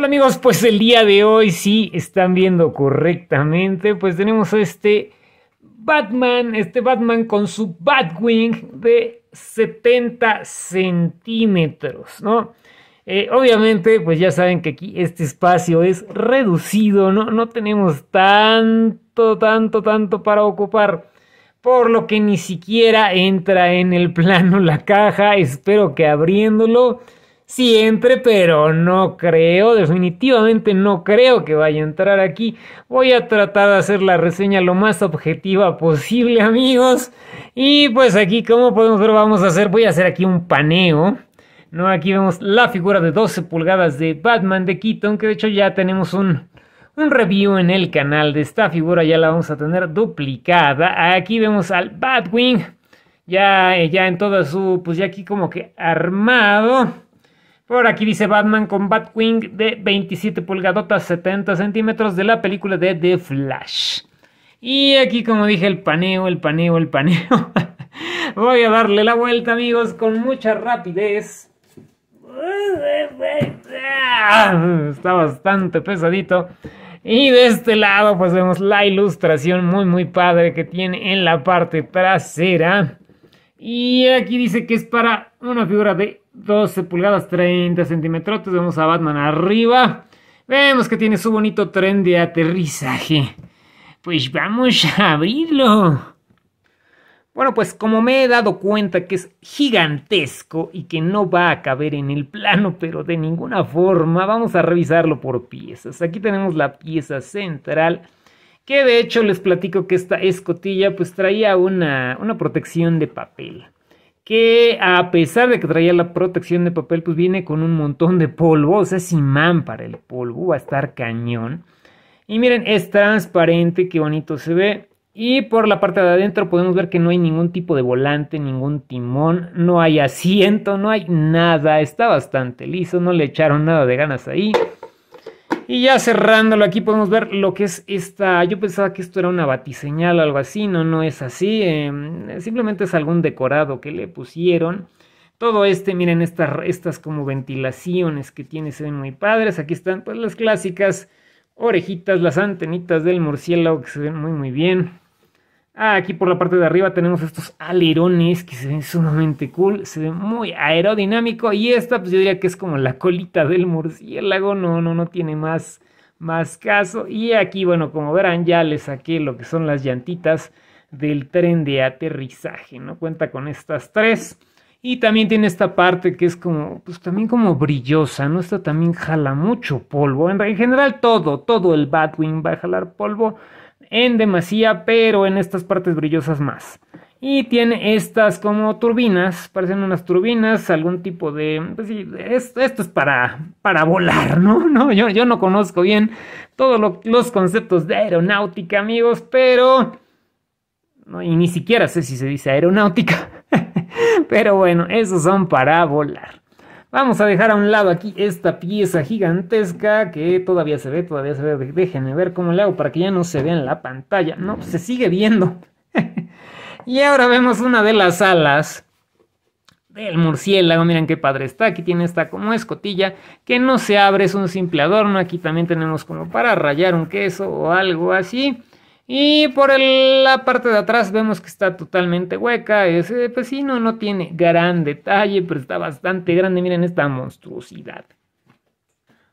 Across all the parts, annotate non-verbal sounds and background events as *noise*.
Hola amigos, pues el día de hoy si están viendo correctamente, pues tenemos este Batman, este Batman con su Batwing de 70 centímetros, ¿no? Eh, obviamente, pues ya saben que aquí este espacio es reducido, ¿no? No tenemos tanto, tanto, tanto para ocupar. Por lo que ni siquiera entra en el plano la caja. Espero que abriéndolo entre, pero no creo, definitivamente no creo que vaya a entrar aquí. Voy a tratar de hacer la reseña lo más objetiva posible, *laughs* amigos. Y pues aquí, como podemos ver, vamos a hacer, voy a hacer aquí un paneo. ¿no? Aquí vemos la figura de 12 pulgadas de Batman de Keaton, que de hecho ya tenemos un, un review en el canal de esta figura, ya la vamos a tener duplicada. Aquí vemos al Batwing, ya, ya en toda su, pues ya aquí como que armado. Por aquí dice Batman con Batwing de 27 pulgadotas, 70 centímetros de la película de The Flash. Y aquí, como dije, el paneo, el paneo, el paneo. *laughs* Voy a darle la vuelta, amigos, con mucha rapidez. Está bastante pesadito. Y de este lado, pues vemos la ilustración muy, muy padre que tiene en la parte trasera. Y aquí dice que es para una figura de 12 pulgadas, 30 centímetros. Vemos a Batman arriba. Vemos que tiene su bonito tren de aterrizaje. Pues vamos a abrirlo. Bueno, pues como me he dado cuenta que es gigantesco y que no va a caber en el plano, pero de ninguna forma, vamos a revisarlo por piezas. Aquí tenemos la pieza central que de hecho les platico que esta escotilla pues traía una, protección de papel. Que a pesar de que traía la protección de papel, pues viene con un montón de polvo. O sea, es imán para el polvo. Va a estar cañón. Y miren, es transparente, qué bonito se ve. Y por la parte de adentro podemos ver que no hay ningún tipo de volante, ningún timón, no hay asiento, no hay nada. Está bastante liso, no le echaron nada de ganas ahí. Y ya cerrándolo, aquí podemos ver lo que es esta. Yo pensaba que esto era una batiseñal o algo así, no, no es así. Em, simplemente es algún decorado que le pusieron. Todo este, miren, estas, estas como ventilaciones que tiene, se ven muy padres. Aquí están pues las clásicas orejitas, las antenitas del murciélago que se ven muy muy bien. Ah, aquí por la parte de arriba tenemos estos alerones que se ven sumamente cool, se ven muy aerodinámico y esta pues yo diría que es como la colita del murciélago, no, no, no tiene más, más caso. Y aquí bueno, como verán ya les saqué lo que son las llantitas del tren de aterrizaje, ¿no? Cuenta con estas tres. Y también tiene esta parte que es como, pues también como brillosa, ¿no? Esta también jala mucho polvo. en general todo, todo el Batwing va a jalar polvo en demasía, pero en estas partes brillosas más. Y tiene estas como turbinas, parecen unas turbinas, algún tipo de... Pues sí, esto, es para, para volar, ¿no? *laughs* no yo, yo no conozco bien todos los conceptos de aeronáutica, amigos, pero... No, y ni siquiera sé si se dice aeronáutica. *laughs* pero bueno, esos son para volar. Vamos a dejar a un lado aquí esta pieza gigantesca que todavía se ve, todavía se ve. Déjenme ver cómo le hago para que ya no se vea en la pantalla. No, se sigue viendo. *laughs* y ahora vemos una de las alas del murciélago. Miren qué padre está. Aquí tiene esta como escotilla que no se abre, es un simple adorno. Aquí también tenemos como para rayar un queso o algo así. Y por la parte de atrás vemos que está totalmente hueca. Ese eh, pecino pues no, tiene gran detalle, pero está bastante grande. Miren esta monstruosidad.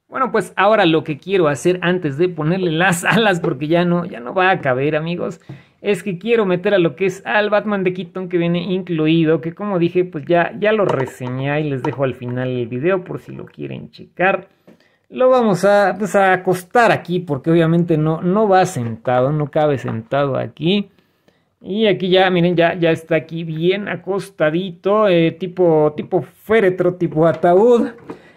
Bueno, pues ahora lo que quiero hacer antes de ponerle las alas, porque ya no, ya no va a caber, amigos, es que quiero meter a lo que es al Batman de Keaton que viene incluido, que como dije, pues ya, ya lo reseñé y les dejo al final el video por si lo quieren checar. Lo vamos pues, a, acostar aquí porque obviamente no, no va sentado, no cabe sentado aquí. Y aquí ya, miren, ya, ya está aquí bien acostadito, eh, tipo, tipo féretro, tipo ataúd.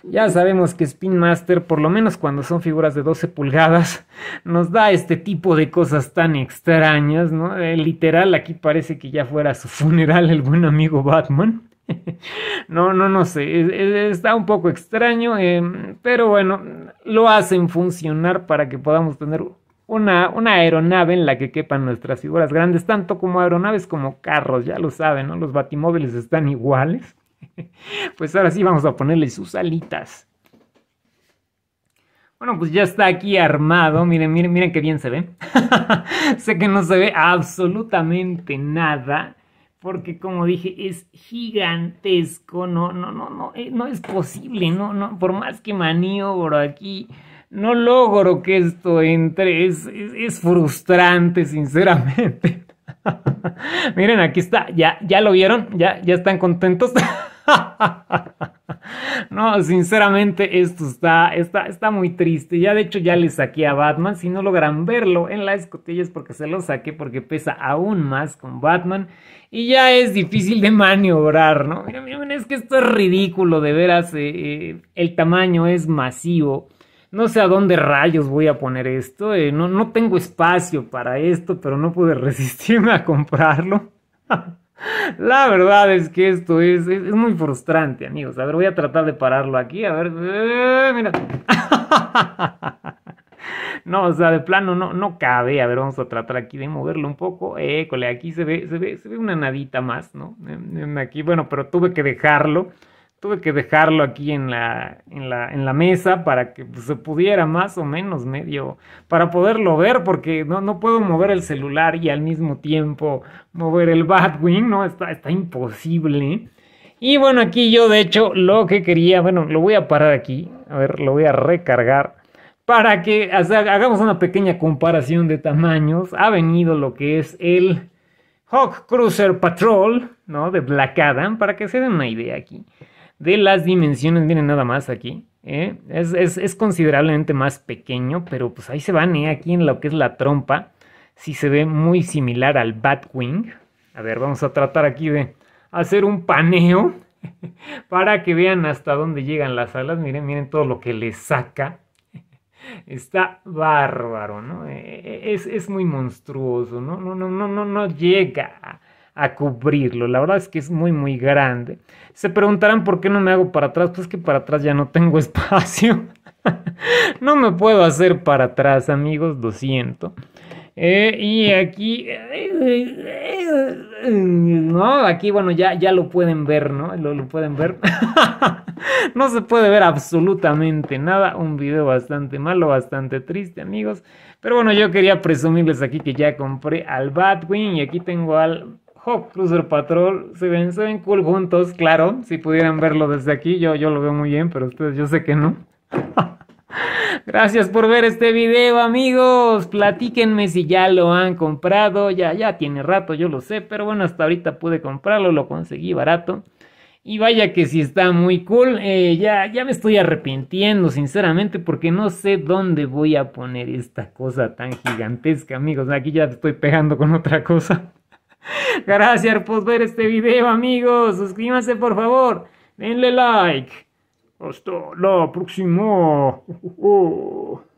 Ya sabemos que Spin Master, por lo menos cuando son figuras de 12 pulgadas, *laughs* nos da este tipo de cosas tan extrañas, ¿no? Eh, literal, aquí parece que ya fuera su funeral el buen amigo Batman. *laughs* no, no, no sé. Está un poco extraño, em, pero bueno, lo hacen funcionar para que podamos tener una, una, aeronave en la que quepan nuestras figuras grandes, tanto como aeronaves como carros, ya lo saben, ¿no? Los batimóviles están iguales. *laughs* pues ahora sí vamos a ponerle sus alitas. Bueno, pues ya está aquí armado. Miren, miren, miren qué bien se ve. *laughs* sé que no se ve absolutamente nada porque como dije, es gigantesco, no, no, no, no, eh, no es posible, no, no, por más que maniobro aquí, no logro que esto entre, es, es, frustrante, sinceramente. *laughs* Miren, aquí está, ya, ya lo vieron, ya, ya están contentos. *laughs* No, sinceramente esto está, está, está muy triste. Ya de hecho ya le saqué a Batman. Si no logran verlo en la escotilla es porque se lo saqué porque pesa aún más con Batman. Y ya es difícil de maniobrar, ¿no? es que esto es ridículo, de veras. Eh, eh, el tamaño es masivo. No sé a dónde rayos voy a poner esto. Eh, no, no tengo espacio para esto, pero no pude *laughs* resistirme a comprarlo. La verdad es que esto es, es, muy frustrante, amigos. A ver, voy a tratar de pararlo aquí. A ver, eh, mira. *laughs* no, o sea, de plano no, no cabe. A ver, vamos a tratar aquí de moverlo un poco. École, aquí se ve, se ve, se ve una nadita más, ¿no? Aquí, bueno, pero tuve que dejarlo tuve que dejarlo aquí en la, en la, en la mesa para que pues, se pudiera más o menos medio, para poderlo ver, porque no, no puedo mover el celular y al mismo tiempo mover el Batwing, ¿no? Está, está imposible. Y bueno, aquí yo de hecho lo que quería, bueno, lo voy a parar aquí, a ver, lo voy a recargar para que hagamos una pequeña comparación de tamaños. Ha venido lo que es el Hawk Cruiser Patrol, ¿no? De Black Adam, para que se den una idea aquí de las dimensiones, miren nada más aquí, ¿eh? es, considerablemente más pequeño, pero pues ahí se van, ¿eh? aquí en lo que es la trompa, sí se ve muy similar al Batwing. A ver, vamos a tratar aquí de hacer un paneo *laughs* para que vean hasta dónde llegan las alas, miren, miren todo lo que le saca. *laughs* Está bárbaro, ¿no? E, e, es, es muy monstruoso, ¿no? No, no, no, no, no llega a cubrirlo. La verdad es que es muy, muy grande. Se preguntarán por qué no me hago para atrás. Pues que para atrás ya no tengo *laughs* espacio. no me puedo hacer para atrás, amigos, lo siento. Eh, y aquí, no, aquí, bueno, ya, ya lo pueden ver, ¿no? Lo, lo pueden ver. *laughs* no se puede ver absolutamente nada. Un video bastante malo, bastante triste, amigos. Pero bueno, yo quería presumirles aquí que ya compré al Batwing y aquí tengo al Hop Cruiser Patrol se ven, se cool juntos, claro. Si pudieran verlo desde aquí, yo, yo lo veo muy bien, pero ustedes yo sé que no. *laughs* Gracias por ver este video, amigos. Platíquenme si ya lo han comprado. Ya, ya tiene rato, yo lo sé, pero bueno, hasta ahorita pude comprarlo, lo conseguí barato. Y vaya que si está muy cool. Eh, ya, ya me estoy arrepintiendo, sinceramente, porque no sé dónde voy a poner esta cosa tan gigantesca, amigos. Aquí ya estoy pegando con otra cosa. *laughs* Gracias por ver este video, amigos. Suscríbanse, por favor. Denle like. Hasta la próxima. *laughs*